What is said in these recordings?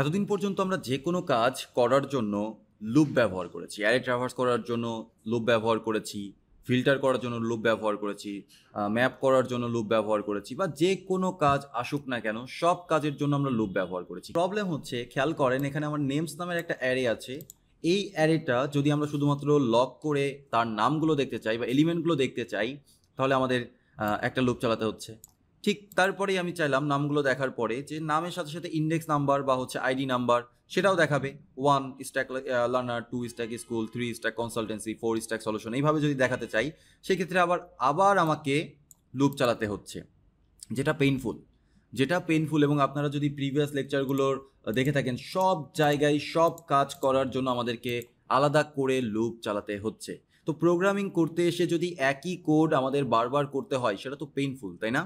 এতদিন পর্যন্ত আমরা যে কোনো কাজ করার জন্য লুপ ব্যবহার করেছি অ্যারে ট্রাভার্স করার জন্য লুপ ব্যবহার করেছি ফিল্টার করার জন্য লুপ ব্যবহার করেছি ম্যাপ করার জন্য লুপ ব্যবহার করেছি বা যে কোনো কাজ আসুক না কেন সব কাজের জন্য আমরা লুপ ব্যবহার করেছি প্রবলেম হচ্ছে খেয়াল করেন এখানে আমার নেমস নামের একটা অ্যারে আছে এই অ্যারেটা যদি আমরা শুধুমাত্র লক করে তার নামগুলো দেখতে চাই বা এলিমেন্টগুলো দেখতে চাই তাহলে আমাদের একটা লুপ চালাতে হচ্ছে ঠিক তারপরেই আমি চাইলাম নামগুলো দেখার পরে যে নামের সাথে সাথে ইন্ডেক্স নাম্বার বা হচ্ছে আইডি নাম্বার সেটাও দেখাবে one stack learner two stack school three stack consultancy four stack solution এইভাবে যদি দেখাতে চাই সেক্ষেত্রে আবার আবার আমাকে লুপ চালাতে হচ্ছে যেটা পেইনফুল যেটা পেইনফুল এবং আপনারা যদি প্রিভিয়াস লেকচারগুলোর দেখে থাকেন সব জায়গায় সব কাজ করার জন্য আমাদেরকে আলাদা করে লুপ চালাতে হচ্ছে তো প্রোগ্রামিং করতে এসে যদি একই কোড আমাদের বারবার করতে হয় সেটা তো পেইনফুল তাই না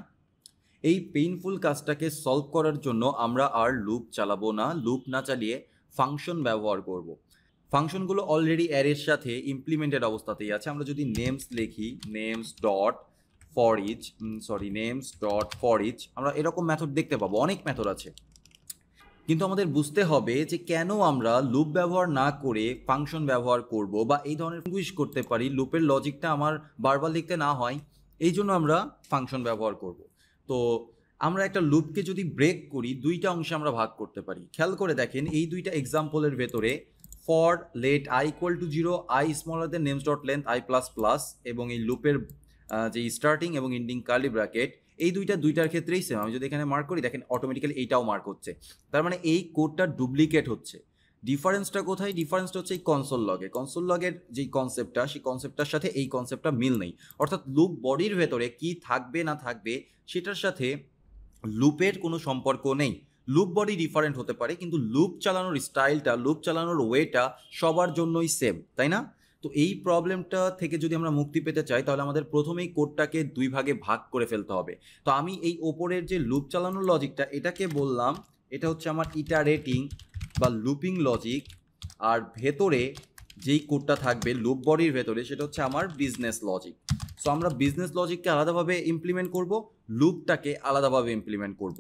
এই পেইনফুল কাজটাকে সলভ করার জন্য আমরা আর লুপ চালাবো না লুপ না চালিয়ে ফাংশন ব্যবহার করব। ফাংশনগুলো অলরেডি অ্যারের সাথে ইমপ্লিমেন্টেড অবস্থাতেই আছে আমরা যদি নেমস লিখি names dot for each sorry names dot for each আমরা এরকম মেথড দেখতে পাবো অনেক ম্যাথড আছে কিন্তু আমাদের বুঝতে হবে যে কেন আমরা লুপ ব্যবহার না করে ফাংশন ব্যবহার করব বা এই ধরনের ইংলিশ করতে পারি লুপের লজিকটা আমার বারবার লিখতে না হয় এই জন্য আমরা ফাংশন ব্যবহার করব তো আমরা একটা লুপকে যদি ব্রেক করি দুইটা অংশে আমরা ভাগ করতে পারি খেয়াল করে দেখেন এই দুইটা এক্সাম্পলের ভেতরে for let I equal to zero I smaller than names dot length I plus plus এবং এই লুপের যে স্টার্টিং এবং এন্ডিং কার্লি ব্র্যাকেট এই দুইটা দুইটার ক্ষেত্রেই সেম আমি যদি এখানে মার্ক করি দেখেন অটোমেটিক্যালি এইটাও মার্ক হচ্ছে তার মানে এই কোডটা ডুপ্লিকেট হচ্ছে ডিফারেন্সটা কোথায় ডিফারেন্সটা হচ্ছে এই কনসোল লগে কনসোল লগের যেই কনসেপ্টটা সেই কনসেপ্টটার সাথে এই কনসেপ্টটা মিল নেই অর্থাৎ লুপ বডির ভেতরে কি থাকবে না থাকবে সেটার সাথে লুপের কোনো সম্পর্ক নেই লুপ বডি ডিফারেন্ট হতে পারে কিন্তু লুপ চালানোর স্টাইলটা লুপ চালানোর ওয়েটা সবার জন্যই সেম তাই না তো এই প্রবলেমটা থেকে যদি আমরা মুক্তি পেতে চাই তাহলে আমাদের প্রথমেই কোডটাকে দুই ভাগে ভাগ করে ফেলতে হবে তো আমি এই ওপরের যে লুপ চালানোর লজিকটা এটাকে বললাম এটা হচ্ছে আমার ইটারেটিং বা লুপিং লজিক আর ভেতরে যেই কোডটা থাকবে লুপ বডির ভেতরে সেটা হচ্ছে আমার বিজনেস লজিক সো আমরা বিজনেস লজিককে আলাদাভাবে ইমপ্লিমেন্ট করব লুপটাকে আলাদাভাবে ইমপ্লিমেন্ট করব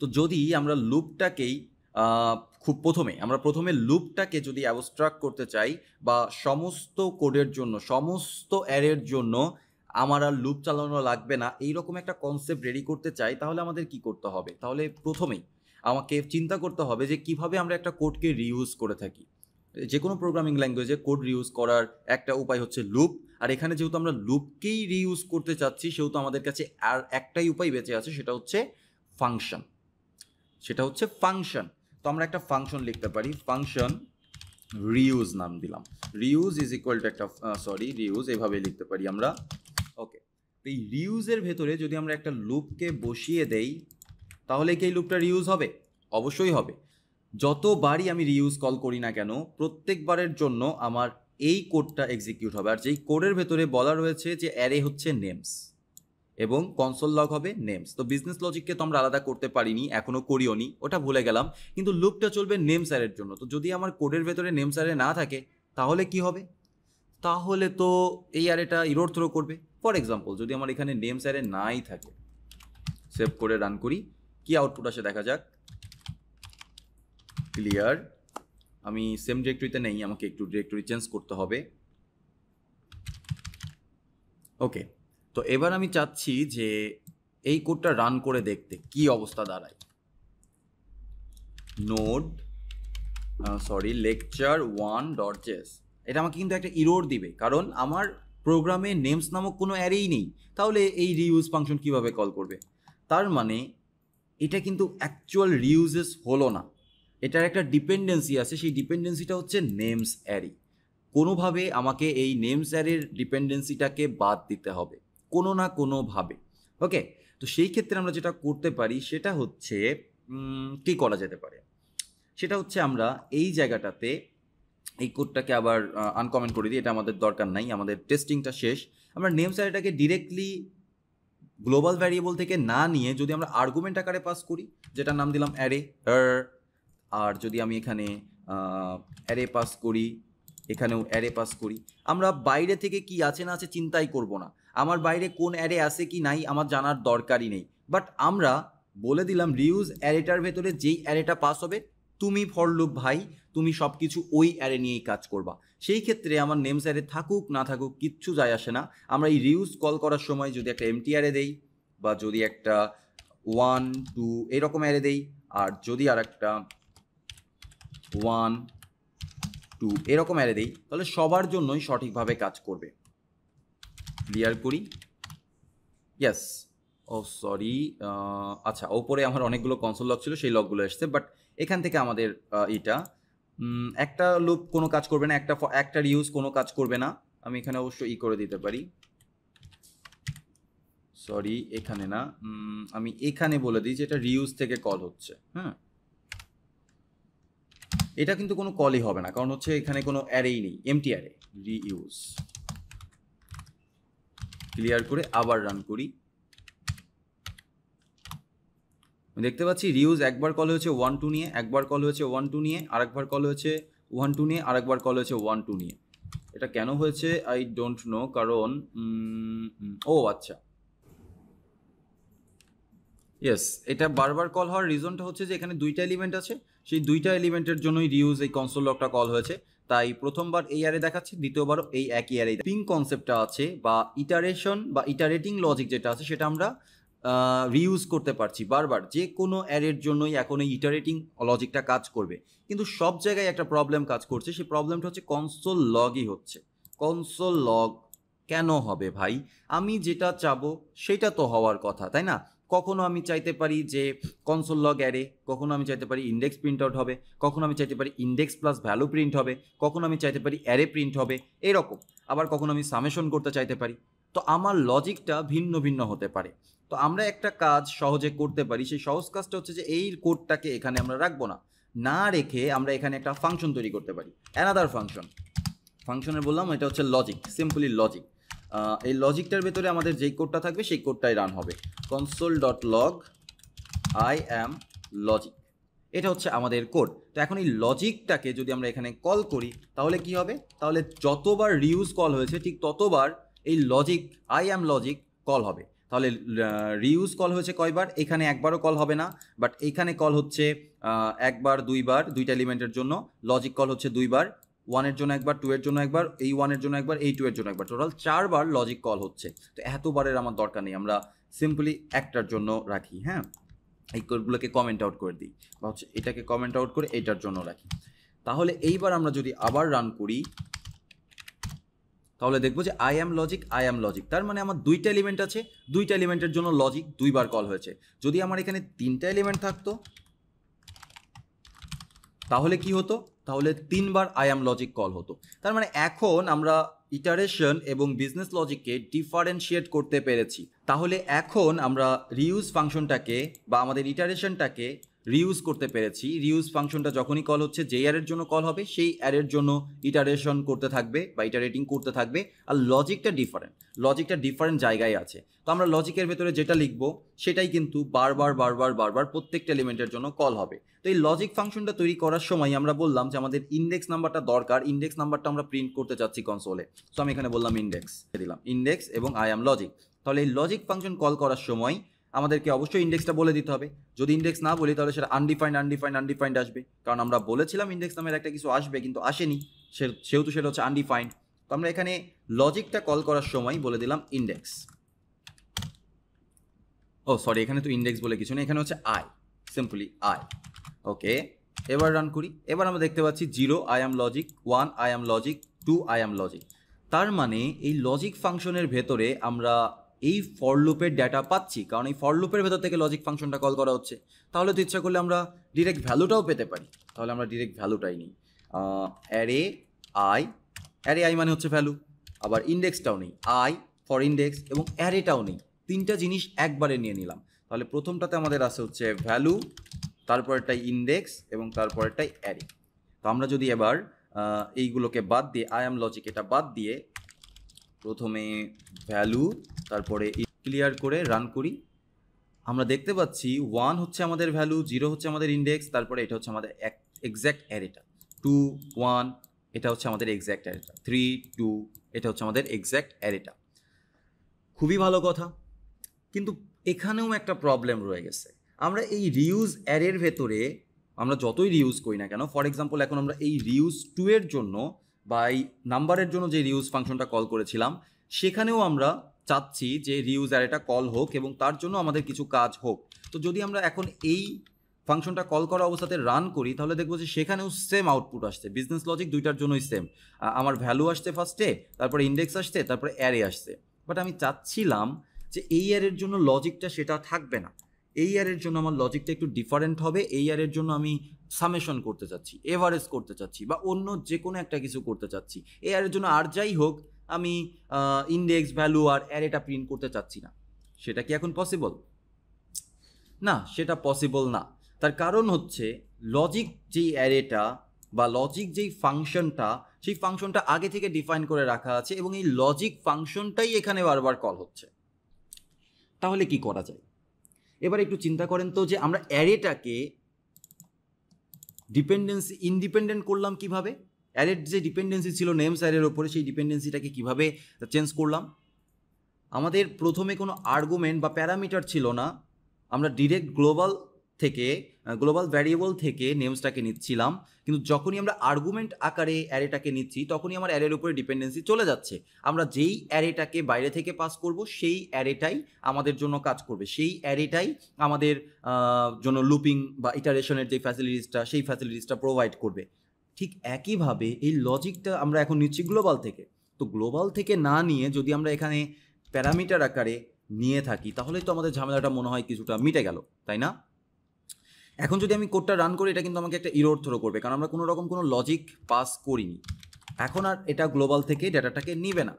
তো যদি আমরা লুপটাকেই খুব প্রথমে আমরা প্রথমে লুপটাকে যদি অ্যাবস্ট্রাক্ট করতে চাই বা সমস্ত কোডের জন্য সমস্ত অ্যারের জন্য আমার আর লুপ চালানো লাগবে না এই রকম একটা কনসেপ্ট রেডি করতে চাই তাহলে আমাদের কি করতে হবে তাহলে প্রথমেই আমাকে চিন্তা করতে হবে যে কিভাবে আমরা একটা কোডকে রিউজ করে থাকি যে কোনো প্রোগ্রামিং ল্যাঙ্গুয়েজে কোড রিউজ করার একটা উপায় হচ্ছে লুপ আর এখানে যেহেতু আমরা লুপকেই রিউজ করতে চাচ্ছি সেহেতু আমাদের কাছে আর একটাই উপায় বেঁচে আছে সেটা হচ্ছে ফাংশন সেটা হচ্ছে ফাংশন তো আমরা একটা ফাংশন লিখতে পারি ফাংশন রিউজ নাম দিলাম রিউজ ইজ ইকুয়াল টু একটা সরি রিউজ এভাবে লিখতে পারি আমরা এই রিউজের ভেতরে যদি আমরা একটা লুপকে বসিয়ে দেই তাহলে কি এই লুপটা রিউজ হবে অবশ্যই হবে যতবারই আমি রিউজ কল করি না কেন প্রত্যেকবারের জন্য আমার এই কোডটা এক্সিকিউট হবে আর যেই কোডের ভেতরে বলা রয়েছে যে অ্যারে হচ্ছে নেমস এবং কনসোল লগ হবে নেমস তো বিজনেস লজিককে তো আমরা আলাদা করতে পারিনি এখনও করিও নি ওটা ভুলে গেলাম কিন্তু লুপটা চলবে নেমস অ্যারের জন্য তো যদি আমার কোডের ভেতরে নেমস অ্যারে না থাকে তাহলে কি হবে তাহলে তো এই অ্যারেটা ইরোর থ্রো করবে ফর এক্সাম্পল যদি আমার এখানে নেম স্যারে নাই থাকে সেভ করে রান করি কি আউটপুট আসে দেখা যাক ক্লিয়ার আমি সেম ডিরেক্টরিতে নেই আমাকে একটু ডিরেক্টরি চেঞ্জ করতে হবে ওকে তো এবার আমি চাচ্ছি যে এই কোডটা রান করে দেখতে কি অবস্থা দাঁড়ায় node sorry lecture one dot js এটা আমাকে কিন্তু একটা ইরোর দিবে কারণ আমার প্রোগ্রামে নেমস নামক কোনো অ্যারেই নেই তাহলে এই রিউজ ফাংশন কিভাবে কল করবে তার মানে এটা কিন্তু অ্যাকচুয়াল রিউজেস হলো না এটার একটা ডিপেন্ডেন্সি আছে সেই ডিপেন্ডেন্সিটা হচ্ছে নেমস অ্যারি কোনোভাবে আমাকে এই নেমস অ্যারের ডিপেন্ডেন্সিটাকে বাদ দিতে হবে কোনো না কোনোভাবে ওকে তো সেই ক্ষেত্রে আমরা যেটা করতে পারি সেটা হচ্ছে কী করা যেতে পারে সেটা হচ্ছে আমরা এই জায়গাটাতে এই কোডটাকে আবার আনকমেন্ট করে দিই এটা আমাদের দরকার নাই আমাদের টেস্টিংটা শেষ আমরা নেম স্যারেটাকে ডিরেক্টলি গ্লোবাল ভ্যারিয়েবল থেকে না নিয়ে যদি আমরা আর্গুমেন্ট আকারে পাস করি যেটা নাম দিলাম অ্যারে আর যদি আমি এখানে অ্যারে পাস করি এখানেও অ্যারে পাস করি আমরা বাইরে থেকে কি আছে না আছে চিন্তাই করব না আমার বাইরে কোন অ্যারে আছে কি নাই আমার জানার দরকারই নেই বাট আমরা বলে দিলাম রিউজ অ্যারেটার ভেতরে যেই অ্যারেটা পাস হবে তুমি ফরলুক ভাই তুমি সব কিছু ওই অ্যারে নিয়েই কাজ করবা সেই ক্ষেত্রে আমার নেমস অ্যারে থাকুক না থাকুক কিচ্ছু যায় আসে না আমরা এই রিউজ কল করার সময় যদি একটা এমটি অ্যারে দেই বা যদি একটা ওয়ান টু এরকম অ্যারে দেই আর যদি আর একটা ওয়ান টু এরকম অ্যারে দেই তাহলে সবার জন্যই সঠিকভাবে কাজ করবে ক্লিয়ার করি yes oh oh, sorry uh, আচ্ছা ওপরে আমার অনেকগুলো কনসোল লক ছিল সেই লকগুলো এসছে বাট এখান থেকে আমাদের এটা একটা লুপ কোনো কাজ করবে না একটা একটা রিউজ কোনো কাজ করবে না আমি এখানে অবশ্য ই করে দিতে পারি সরি এখানে না আমি এখানে বলে দিই যে এটা রিউজ থেকে কল হচ্ছে হ্যাঁ এটা কিন্তু কোনো কলই হবে না কারণ হচ্ছে এখানে কোনো অ্যারেই নেই এমটি অ্যারে রিউজ ক্লিয়ার করে আবার রান করি দেখতে পাচ্ছি রিউজ একবার কল হয়েছে ওয়ান টু নিয়ে একবার কল হয়েছে ওয়ান টু নিয়ে আরেকবার কল হয়েছে ওয়ান টু নিয়ে আরেকবার কল হয়েছে ওয়ান টু নিয়ে এটা কেন হয়েছে আই ডোন্ট নো কারণ ও আচ্ছা ইয়েস এটা বারবার কল হওয়ার রিজনটা হচ্ছে যে এখানে দুইটা এলিমেন্ট আছে সেই দুইটা এলিমেন্টের জন্যই রিউজ এই কনসোল লকটা কল হয়েছে তাই প্রথমবার এই আরে দেখাচ্ছে দ্বিতীয়বারও এই একই আরে পিং কনসেপ্টটা আছে বা ইটারেশন বা ইটারেটিং লজিক যেটা আছে সেটা আমরা রিউজ করতে পারছি বারবার যে কোনো অ্যারের জন্যই এখন এই ইটারেটিং লজিকটা কাজ করবে কিন্তু সব জায়গায় একটা প্রবলেম কাজ করছে সেই প্রবলেমটা হচ্ছে কনসোল লগই হচ্ছে কনসোল লগ কেন হবে ভাই আমি যেটা চাবো সেটা তো হওয়ার কথা তাই না কখনো আমি চাইতে পারি যে কনসোল লগ অ্যারে কখনো আমি চাইতে পারি ইন্ডেক্স প্রিন্ট আউট হবে কখনো আমি চাইতে পারি ইন্ডেক্স প্লাস ভ্যালু প্রিন্ট হবে কখনো আমি চাইতে পারি অ্যারে প্রিন্ট হবে এরকম আবার কখনো আমি সামেশন করতে চাইতে পারি তো আমার লজিকটা ভিন্ন ভিন্ন হতে পারে তো আমরা একটা কাজ সহজে করতে পারি সেই সহজ কাজটা হচ্ছে যে এই কোডটাকে এখানে আমরা রাখবো না না রেখে আমরা এখানে একটা ফাংশন তৈরি করতে পারি অ্যানাদার ফাংশন ফাংশনের বললাম এটা হচ্ছে লজিক সিম্পলি লজিক এই লজিকটার ভেতরে আমাদের যেই কোডটা থাকবে সেই কোডটাই রান হবে console dot log I am logic এটা হচ্ছে আমাদের কোড তো এখন এই লজিকটাকে যদি আমরা এখানে কল করি তাহলে কি হবে তাহলে যতবার রিউজ কল হয়েছে ঠিক ততবার এই logic I am logic call হবে তাহলে রিউজ কল হয়েছে কয়বার এখানে একবারও কল হবে না বাট এখানে কল হচ্ছে একবার দুইবার দুইটা এলিমেন্টের জন্য লজিক কল হচ্ছে দুইবার ওয়ানের জন্য একবার টু এর জন্য একবার এই ওয়ানের জন্য একবার এই টু এর জন্য একবার টোটাল চারবার লজিক কল হচ্ছে তো এতবারের আমার দরকার নেই আমরা সিম্পলি একটার জন্য রাখি হ্যাঁ এই কোডগুলোকে কমেন্ট আউট করে দিই বা হচ্ছে এটাকে কমেন্ট আউট করে এটার জন্য রাখি তাহলে এইবার আমরা যদি আবার রান করি তাহলে দেখবো যে I am logic I am logic তার মানে আমার দুইটা এলিমেন্ট আছে দুইটা এলিমেন্টের জন্য লজিক দুইবার কল হয়েছে যদি আমার এখানে তিনটা এলিমেন্ট থাকতো তাহলে কি হতো তাহলে তিনবার আই অ্যাম লজিক কল হতো তার মানে এখন আমরা ইটারেশন এবং বিজনেস লজিককে ডিফারেন্সিয়েট করতে পেরেছি তাহলে এখন আমরা রিউজ ফাংশনটাকে বা আমাদের ইটারেশনটাকে রিউজ করতে পেরেছি রিউজ ফাংশনটা যখনই কল হচ্ছে যে অ্যারের জন্য কল হবে সেই অ্যারের জন্য ইটারেশন করতে থাকবে বা ইটারেটিং করতে থাকবে আর লজিকটা ডিফারেন্ট লজিকটা ডিফারেন্ট জায়গায় আছে তো আমরা লজিকের ভেতরে যেটা লিখব সেটাই কিন্তু বারবার বারবার বারবার প্রত্যেকটা এলিমেন্টের জন্য কল হবে তো এই লজিক ফাংশনটা তৈরি করার সময় আমরা বললাম যে আমাদের ইন্ডেক্স নাম্বারটা দরকার ইন্ডেক্স নাম্বারটা আমরা প্রিন্ট করতে চাচ্ছি কনসোলে তো আমি এখানে বললাম ইন্ডেক্স দিলাম ইন্ডেক্স এবং আই অ্যাম লজিক তাহলে এই লজিক ফাংশন কল করার সময় আমাদেরকে অবশ্যই ইন্ডেক্সটা বলে দিতে হবে যদি ইন্ডেক্স না বলি তাহলে সেটা আনডিফাইন্ড আনডিফাইন্ড আনডিফাইন্ড আসবে কারণ আমরা বলেছিলাম ইন্ডেক্স নামের একটা কিছু আসবে কিন্তু আসেনি সেহেতু সেটা হচ্ছে আনডিফাইন্ড তো আমরা এখানে লজিকটা কল করার সময় বলে দিলাম ইন্ডেক্স ও সরি এখানে তো ইন্ডেক্স বলে কিছু নেই এখানে হচ্ছে আই সিম্পলি আই ওকে এবার রান করি এবার আমরা দেখতে পাচ্ছি zero I am logic one I am logic two I am logic তার মানে এই লজিক ফাংশনের ভেতরে আমরা এই ফরলুপের ডেটা পাচ্ছি কারণ এই ফরলুপের ভেতর থেকে লজিক ফাংশনটা কল করা হচ্ছে তাহলে তো ইচ্ছা করলে আমরা ডিরেক্ট ভ্যালুটাও পেতে পারি তাহলে আমরা ডিরেক্ট ভ্যালুটাই নিই অ্যারে আই অ্যারে আই মানে হচ্ছে ভ্যালু আবার ইন্ডেক্সটাও নেই আই ফর ইন্ডেক্স এবং অ্যারেটাও নেই তিনটা জিনিস একবারে নিয়ে নিলাম তাহলে প্রথমটাতে আমাদের আছে হচ্ছে ভ্যালু তারপরেরটাই ইন্ডেক্স এবং তারপরেরটাই অ্যারে তো আমরা যদি এবার এইগুলোকে বাদ দিয়ে আই অ্যাম লজিক এটা বাদ দিয়ে প্রথমে ভ্যালু তারপরে ক্লিয়ার করে রান করি আমরা দেখতে পাচ্ছি ওয়ান হচ্ছে আমাদের ভ্যালু জিরো হচ্ছে আমাদের ইন্ডেক্স তারপরে এটা হচ্ছে আমাদের এক্স্যাক্ট অ্যারেটা টু ওয়ান এটা হচ্ছে আমাদের এক্স্যাক্ট অ্যারেটা থ্রি টু এটা হচ্ছে আমাদের এক্স্যাক্ট অ্যারেটা খুবই ভালো কথা কিন্তু এখানেও একটা প্রবলেম রয়ে গেছে আমরা এই রিউজ অ্যারের ভেতরে আমরা যতই রিউজ করি না কেন ফর এক্সাম্পল এখন আমরা এই রিউজ টু এর জন্য বা এই নাম্বারের জন্য যে রিউজ ফাংশনটা কল করেছিলাম সেখানেও আমরা চাচ্ছি যে রিউজার এটা কল হোক এবং তার জন্য আমাদের কিছু কাজ হোক তো যদি আমরা এখন এই ফাংশনটা কল করা অবস্থাতে রান করি তাহলে দেখবো যে সেখানেও সেম আউটপুট আসছে বিজনেস লজিক দুইটার জন্যই সেম আমার ভ্যালু আসছে ফার্স্টে তারপরে ইন্ডেক্স আসছে তারপরে অ্যারে আসছে বাট আমি চাচ্ছিলাম যে এই অ্যারের জন্য লজিকটা সেটা থাকবে না এই ইয়ারের জন্য আমার লজিকটা একটু ডিফারেন্ট হবে এই ইয়ারের জন্য আমি সামেশন করতে চাচ্ছি এভারেজ করতে চাচ্ছি বা অন্য যে কোনো একটা কিছু করতে চাচ্ছি এই ইয়ারের জন্য আর যাই হোক আমি ইন্ডেক্স ভ্যালু আর অ্যারেটা প্রিন্ট করতে চাচ্ছি না সেটা কি এখন পসিবল না সেটা পসিবল না তার কারণ হচ্ছে লজিক যেই অ্যারেটা বা লজিক যেই ফাংশনটা সেই ফাংশনটা আগে থেকে ডিফাইন করে রাখা আছে এবং এই লজিক ফাংশনটাই এখানে বারবার কল হচ্ছে তাহলে কি করা যায় এবার একটু চিন্তা করেন তো যে আমরা অ্যারেটাকে ডিপেন্ডেন্সি ইনডিপেন্ডেন্ট করলাম কিভাবে অ্যারের যে ডিপেন্ডেন্সি ছিল নেমস অ্যারের ওপরে সেই ডিপেন্ডেন্সিটাকে কীভাবে চেঞ্জ করলাম আমাদের প্রথমে কোনো আর্গুমেন্ট বা প্যারামিটার ছিল না আমরা ডিরেক্ট গ্লোবাল থেকে গ্লোবাল ভ্যারিয়েবল থেকে নেমসটাকে নিচ্ছিলাম কিন্তু যখনই আমরা আর্গুমেন্ট আকারে অ্যারেটাকে নিচ্ছি তখনই আমার অ্যারের উপরে ডিপেন্ডেন্সি চলে যাচ্ছে আমরা যেই অ্যারেটাকে বাইরে থেকে পাস করব সেই অ্যারেটাই আমাদের জন্য কাজ করবে সেই অ্যারেটাই আমাদের জন্য লুপিং বা ইটারেশনের যে ফ্যাসিলিটিসটা সেই ফ্যাসিলিটিসটা প্রোভাইড করবে ঠিক একইভাবে এই লজিকটা আমরা এখন নিচ্ছি গ্লোবাল থেকে তো গ্লোবাল থেকে না নিয়ে যদি আমরা এখানে প্যারামিটার আকারে নিয়ে থাকি তাহলে তো আমাদের ঝামেলাটা মনে হয় কিছুটা মিটে গেল তাই না এখন যদি আমি কোডটা রান করি এটা কিন্তু আমাকে একটা ইরোর থ্রো করবে কারণ আমরা কোনো রকম কোনো লজিক পাস করিনি এখন আর এটা গ্লোবাল থেকে ডেটাটাকে নিবে না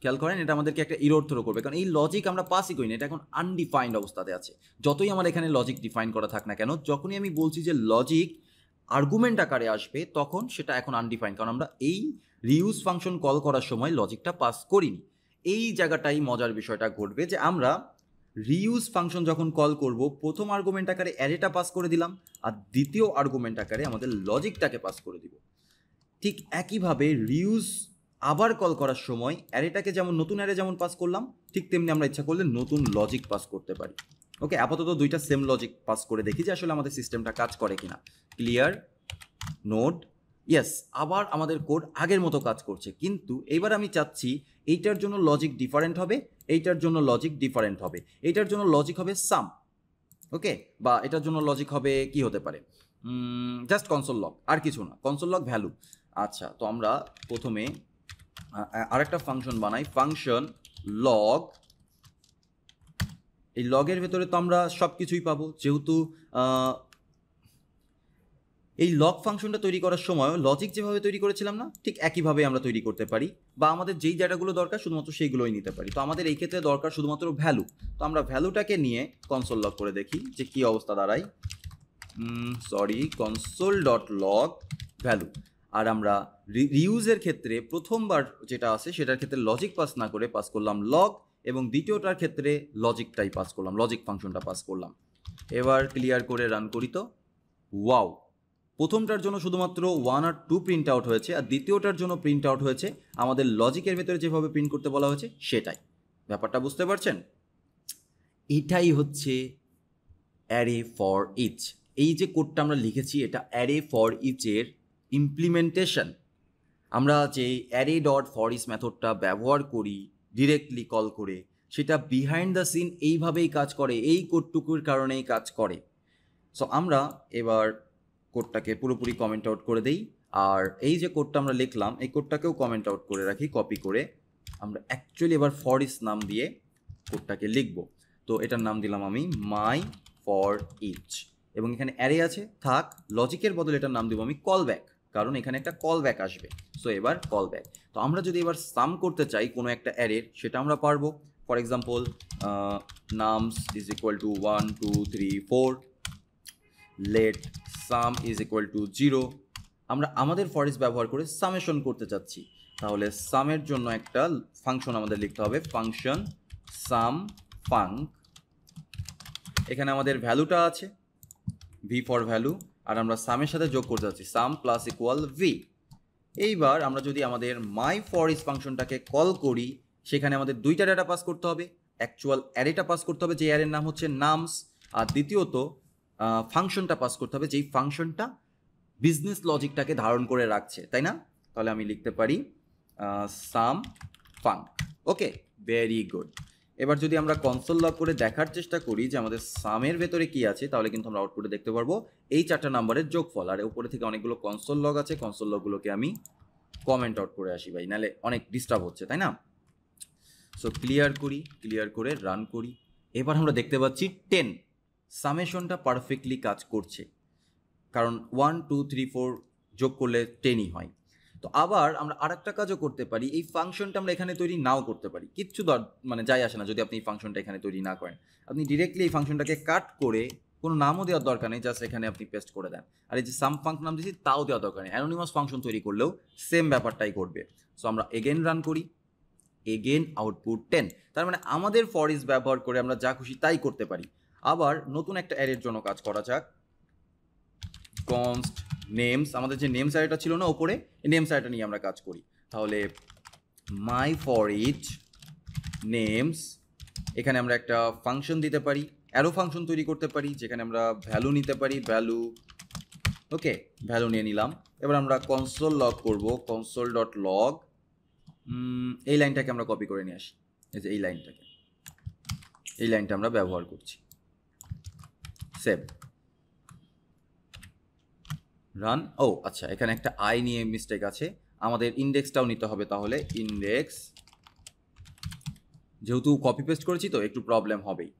খেয়াল করেন এটা আমাদেরকে একটা ইরোর থ্রো করবে কারণ এই লজিক আমরা পাসই করি না এটা এখন আনডিফাইন্ড অবস্থাতে আছে যতই আমার এখানে লজিক ডিফাইন করা থাক না কেন যখনই আমি বলছি যে লজিক আর্গুমেন্ট আকারে আসবে তখন সেটা এখন আনডিফাইন কারণ আমরা এই রিউজ ফাংশন কল করার সময় লজিকটা পাস করিনি এই জায়গাটাই মজার বিষয়টা ঘটবে যে আমরা রিউজ ফাংশন যখন কল করব প্রথম আর্গুমেন্ট আকারে অ্যারেটা পাস করে দিলাম আর দ্বিতীয় আর্গুমেন্ট আকারে আমাদের লজিকটাকে পাস করে দিব ঠিক একইভাবে রিউজ আবার কল করার সময় অ্যারেটাকে যেমন নতুন অ্যারে যেমন পাস করলাম ঠিক তেমনি আমরা ইচ্ছা করলে নতুন লজিক পাস করতে পারি ওকে আপাতত দুইটা সেম লজিক পাস করে দেখি যে আসলে আমাদের সিস্টেমটা কাজ করে কিনা ক্লিয়ার নোট ইয়েস আবার আমাদের কোড আগের মতো কাজ করছে কিন্তু এবার আমি চাচ্ছি এইটার জন্য লজিক ডিফারেন্ট হবে এইটার জন্য লজিক ডিফারেন্ট হবে এইটার জন্য লজিক হবে সাম ওকে বা এটার জন্য লজিক হবে কি হতে পারে জাস্ট কনসোল লক আর কিছু না কনসোল লক ভ্যালু আচ্ছা তো আমরা প্রথমে আরেকটা ফাংশন বানাই ফাংশন লক এই লগের ভেতরে তো আমরা সব কিছুই পাবো যেহেতু এই লগ ফাংশনটা তৈরি করার সময় লজিক যেভাবে তৈরি করেছিলাম না ঠিক একইভাবে আমরা তৈরি করতে পারি বা আমাদের যেই ডাটাগুলো দরকার শুধুমাত্র সেইগুলোই নিতে পারি তো আমাদের এই ক্ষেত্রে দরকার শুধুমাত্র ভ্যালু তো আমরা ভ্যালুটাকে নিয়ে কনসোল লগ করে দেখি যে কী অবস্থা দাঁড়ায় sorry console dot log value আর আমরা রিউজের ক্ষেত্রে প্রথমবার যেটা আছে সেটার ক্ষেত্রে লজিক পাস না করে পাস করলাম লগ এবং দ্বিতীয়টার ক্ষেত্রে লজিকটাই পাস করলাম লজিক ফাংশনটা পাস করলাম এবার ক্লিয়ার করে রান করি তো ওয়াও প্রথমটার জন্য শুধুমাত্র ওয়ান আর টু প্রিন্ট আউট হয়েছে আর দ্বিতীয়টার জন্য প্রিন্ট আউট হয়েছে আমাদের লজিকের ভেতরে যেভাবে প্রিন্ট করতে বলা হয়েছে সেটাই ব্যাপারটা বুঝতে পারছেন এটাই হচ্ছে অ্যারে ফর ইচ এই যে কোডটা আমরা লিখেছি এটা অ্যারে ফর ইচের ইমপ্লিমেন্টেশন আমরা যে অ্যারে ডট ফর ইচ মেথডটা ব্যবহার করি ডিরেক্টলি কল করে সেটা বিহাইন্ড দ্য সিন এইভাবেই কাজ করে এই কোডটুকুর কারণেই কাজ করে সো আমরা এবার কোডটাকে পুরোপুরি কমেন্ট আউট করে দেই আর এই যে কোডটা আমরা লিখলাম এই কোডটাকেও কমেন্ট আউট করে রাখি কপি করে আমরা অ্যাকচুয়ালি এবার ফরিস নাম দিয়ে কোডটাকে লিখব তো এটার নাম দিলাম আমি মাই ফর ইচ এবং এখানে অ্যারে আছে থাক লজিকের বদলে এটার নাম দেবো আমি কল ব্যাক কারণ এখানে একটা কল ব্যাক আসবে সো এবার কল ব্যাক তো আমরা যদি এবার সাম করতে চাই কোনো একটা অ্যারের সেটা আমরা পারবো for example nums is equal to one two three four let sum is equal to zero আমরা আমাদের ফরেস ব্যবহার করে সামেশন করতে চাচ্ছি তাহলে সামের জন্য একটা ফাংশন আমাদের লিখতে হবে ফাংশন সাম ফাং এখানে আমাদের ভ্যালুটা আছে ভি ফর ভ্যালু আর আমরা সামের সাথে যোগ করতে যাচ্ছি সাম প্লাস ইকুয়াল ভি এইবার আমরা যদি আমাদের মাই ফর ইস ফাংশনটাকে কল করি সেখানে আমাদের দুইটা ডেটা পাস করতে হবে অ্যাকচুয়াল অ্যারেটা পাস করতে হবে যে অ্যারের নাম হচ্ছে নামস আর দ্বিতীয়ত ফাংশনটা পাস করতে হবে যেই ফাংশনটা বিজনেস লজিকটাকে ধারণ করে রাখছে তাই না তাহলে আমি লিখতে পারি সাম ফাং ওকে ভেরি গুড এবার যদি আমরা কনসোল লগ করে দেখার চেষ্টা করি যে আমাদের সামের ভেতরে কি আছে তাহলে কিন্তু আমরা আউটপুটে দেখতে পারবো এই চারটা নাম্বারের যোগফল আর উপরে থেকে অনেকগুলো কনসোল লগ আছে কনসোল লগগুলোকে আমি কমেন্ট আউট করে আসি ভাই নাহলে অনেক ডিস্টার্ব হচ্ছে তাই না সো ক্লিয়ার করি ক্লিয়ার করে রান করি এবার আমরা দেখতে পাচ্ছি টেন সামেশনটা পারফেক্টলি কাজ করছে কারণ ওয়ান টু থ্রি ফোর যোগ করলে টেনই হয় তো আবার আমরা আর একটা কাজও করতে পারি এই ফাংশনটা আমরা এখানে তৈরি নাও করতে পারি কিচ্ছু দর মানে যাই আসে না যদি আপনি এই ফাংশনটা এখানে তৈরি না করেন আপনি ডিরেক্টলি এই ফাংশনটাকে কাট করে কোনো নামও দেওয়ার দরকার নেই জাস্ট এখানে আপনি পেস্ট করে দেন আর এই যে সাম ফাংশন নাম দিয়েছি তাও দেওয়া দরকার নেই অ্যানোনিমাস ফাংশন তৈরি করলেও সেম ব্যাপারটাই করবে সো আমরা এগেন রান করি এগেন আউটপুট টেন তার মানে আমাদের ফরিস ব্যবহার করে আমরা যা খুশি তাই করতে পারি আবার নতুন একটা অ্যারের জন্য কাজ করা যাক কনস্ট নেমস আমাদের যে নেমস অ্যারেটা ছিল না ওপরে নেমস অ্যারেটা নিয়ে আমরা কাজ করি তাহলে মাই ফর ইট নেমস এখানে আমরা একটা ফাংশন দিতে পারি অ্যারো ফাংশন তৈরি করতে পারি যেখানে আমরা ভ্যালু নিতে পারি ভ্যালু ওকে ভ্যালু নিয়ে নিলাম এবার আমরা কনসোল লগ করব কনসোল ডট লগ এই লাইনটাকে আমরা কপি করে নিয়ে আসি এই যে এই লাইনটাকে এই লাইনটা আমরা ব্যবহার করছি সেভ রান ও আচ্ছা এখানে একটা আই নিয়ে মিস্টেক আছে আমাদের ইন্ডেক্সটাও নিতে হবে তাহলে ইন্ডেক্স যেহেতু কপি পেস্ট করেছি তো একটু প্রবলেম হবেই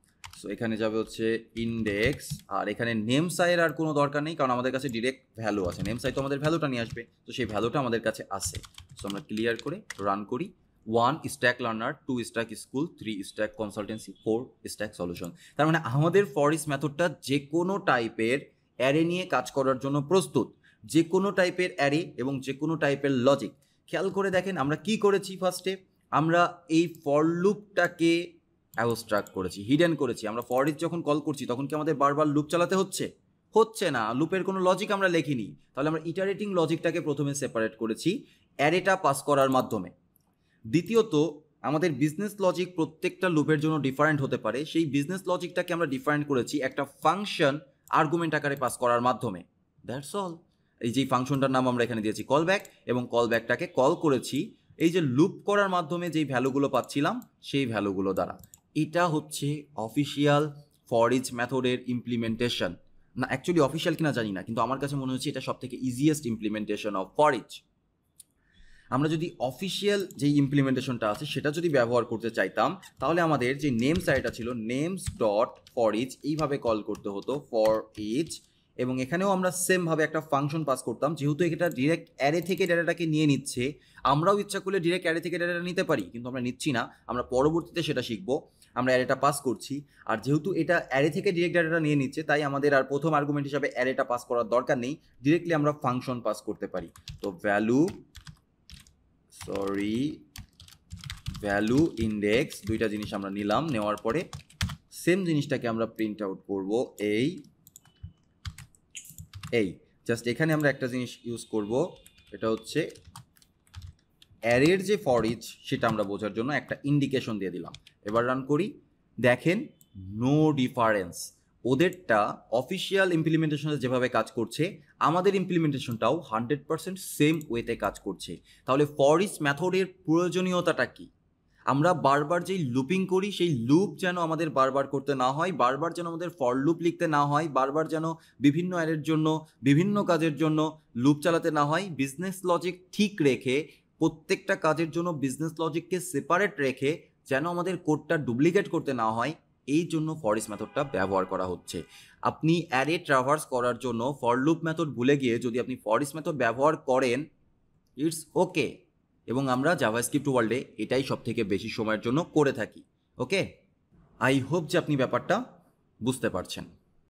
সো এখানে যাবে হচ্ছে ইন্ডেক্স আর এখানে নেমসাইয়ের আর কোনো দরকার নেই কারণ আমাদের কাছে ডিরেক্ট ভ্যালু আছে নেমসাই তো আমাদের ভ্যালুটা নিয়ে আসবে তো সেই ভ্যালুটা আমাদের কাছে আছে সো আমরা ক্লিয়ার করে রান করি one stack learner two stack school three stack consultancy four stack solution তার মানে আমাদের ফরিস্ট মেথডটা যে কোনো টাইপের অ্যারে নিয়ে কাজ করার জন্য প্রস্তুত যে কোনো টাইপের অ্যারে এবং যে কোনো টাইপের লজিক খেয়াল করে দেখেন আমরা কি করেছি ফার্স্টে আমরা এই ফর লুপটাকে অ্যাবস্ট্রাক করেছি হিডেন করেছি আমরা ফর ইজ যখন কল করছি তখন কি আমাদের বারবার লুপ চালাতে হচ্ছে হচ্ছে না লুপের কোনো লজিক আমরা লেখিনি তাহলে আমরা ইটারেটিং লজিকটাকে প্রথমে সেপারেট করেছি অ্যারেটা পাস করার মাধ্যমে দ্বিতীয়ত আমাদের বিজনেস লজিক প্রত্যেকটা লুপের জন্য ডিফারেন্ট হতে পারে সেই বিজনেস লজিকটাকে আমরা ডিফারেন্ট করেছি একটা ফাংশন আর্গুমেন্ট আকারে পাস করার মাধ্যমে দ্যাটস অল এই যে ফাংশনটার নাম আমরা এখানে দিয়েছি কল ব্যাক এবং কল ব্যাকটাকে কল করেছি এই যে লুপ করার মাধ্যমে যেই ভ্যালুগুলো পাচ্ছিলাম সেই ভ্যালুগুলো দ্বারা এটা হচ্ছে অফিসিয়াল ফরিজ ম্যাথডের ইমপ্লিমেন্টেশন না অ্যাকচুয়ালি অফিসিয়াল কিনা জানি না কিন্তু আমার কাছে মনে হচ্ছে এটা সব থেকে ইজিয়েস্ট ইমপ্লিমেন্টেশন অফ ফরিজ আমরা যদি অফিসিয়াল যে ইমপ্লিমেন্টেশনটা আছে সেটা যদি ব্যবহার করতে চাইতাম তাহলে আমাদের যে নেম সাইটটা ছিল নেমস ডট ফর ইচ এইভাবে কল করতে হতো ফর ইচ এবং এখানেও আমরা সেমভাবে একটা ফাংশন পাস করতাম যেহেতু এটা ডিরেক্ট অ্যারে থেকে ডেটাটাকে নিয়ে নিচ্ছে আমরাও ইচ্ছা করলে ডিরেক্ট অ্যারে থেকে ডেটাটা নিতে পারি কিন্তু আমরা নিচ্ছি না আমরা পরবর্তীতে সেটা শিখবো আমরা অ্যারেটা পাস করছি আর যেহেতু এটা অ্যারে থেকে ডিরেক্ট ডেটাটা নিয়ে নিচ্ছে তাই আমাদের আর প্রথম আর্গুমেন্ট হিসাবে অ্যারেটা পাস করার দরকার নেই ডিরেক্টলি আমরা ফাংশন পাস করতে পারি তো ভ্যালু সরি ভ্যালু ইন্ডেক্স দুইটা জিনিস আমরা নিলাম নেওয়ার পরে সেম জিনিসটাকে আমরা প্রিন্ট আউট করব এই এই জাস্ট এখানে আমরা একটা জিনিস ইউজ করব এটা হচ্ছে অ্যারের যে ফরিজ সেটা আমরা বোঝার জন্য একটা ইন্ডিকেশন দিয়ে দিলাম এবার রান করি দেখেন নো ডিফারেন্স ওদেরটা অফিসিয়াল ইমপ্লিমেন্টেশনে যেভাবে কাজ করছে আমাদের ইমপ্লিমেন্টেশনটাও হান্ড্রেড পারসেন্ট সেম ওয়েতে কাজ করছে তাহলে ফরিস ম্যাথডের প্রয়োজনীয়তাটা কী আমরা বারবার যেই লুপিং করি সেই লুপ যেন আমাদের বারবার করতে না হয় বারবার যেন আমাদের ফর লুপ লিখতে না হয় বারবার যেন বিভিন্ন অ্যাডের জন্য বিভিন্ন কাজের জন্য লুপ চালাতে না হয় বিজনেস লজিক ঠিক রেখে প্রত্যেকটা কাজের জন্য বিজনেস লজিককে সেপারেট রেখে যেন আমাদের কোডটা ডুপ্লিকেট করতে না হয় এই জন্য ফরেস্ট মেথডটা ব্যবহার করা হচ্ছে আপনি অ্যারে ট্রাভার্স করার জন্য ফর লুপ মেথড ভুলে গিয়ে যদি আপনি ফরেস্ট মেথড ব্যবহার করেন ইটস ওকে এবং আমরা জাভাস্ক্রিপ্ট ওয়ার্ল্ডে এটাই সব থেকে বেশি সময়ের জন্য করে থাকি ওকে আই হোপ যে আপনি ব্যাপারটা বুঝতে পারছেন